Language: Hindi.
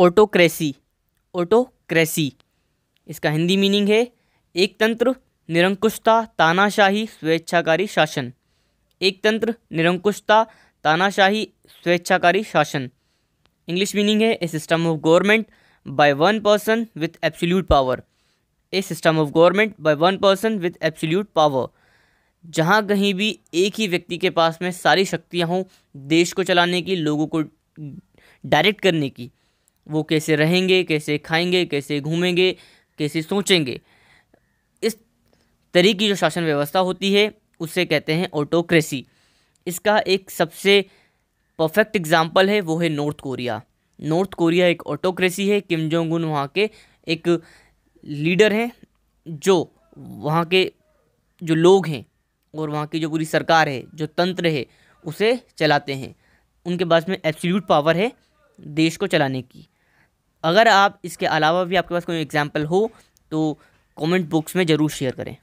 ऑटोक्रेसी ऑटोक्रेसी इसका हिंदी मीनिंग है एक तंत्र निरंकुशता तानाशाही स्वेच्छाकारी शासन एक तंत्र निरंकुशता तानाशाही स्वेच्छाकारी शासन इंग्लिश मीनिंग है a system of government by one person with absolute power a system of government by one person with absolute power जहाँ कहीं भी एक ही व्यक्ति के पास में सारी शक्तियाँ हों देश को चलाने की लोगों को डायरेक्ट करने की वो कैसे रहेंगे कैसे खाएंगे कैसे घूमेंगे कैसे सोचेंगे इस तरह की जो शासन व्यवस्था होती है उसे कहते हैं ऑटोक्रेसी इसका एक सबसे परफेक्ट एग्जाम्पल है वो है नॉर्थ कोरिया नॉर्थ कोरिया एक ऑटोक्रेसी है किम जोंग उन वहाँ के एक लीडर हैं जो वहाँ के जो लोग हैं और वहाँ की जो पूरी सरकार है जो तंत्र है उसे चलाते हैं उनके पास में एब्सोल्यूट पावर है देश को चलाने की अगर आप इसके अलावा भी आपके पास कोई एग्जाम्पल हो तो कमेंट बॉक्स में ज़रूर शेयर करें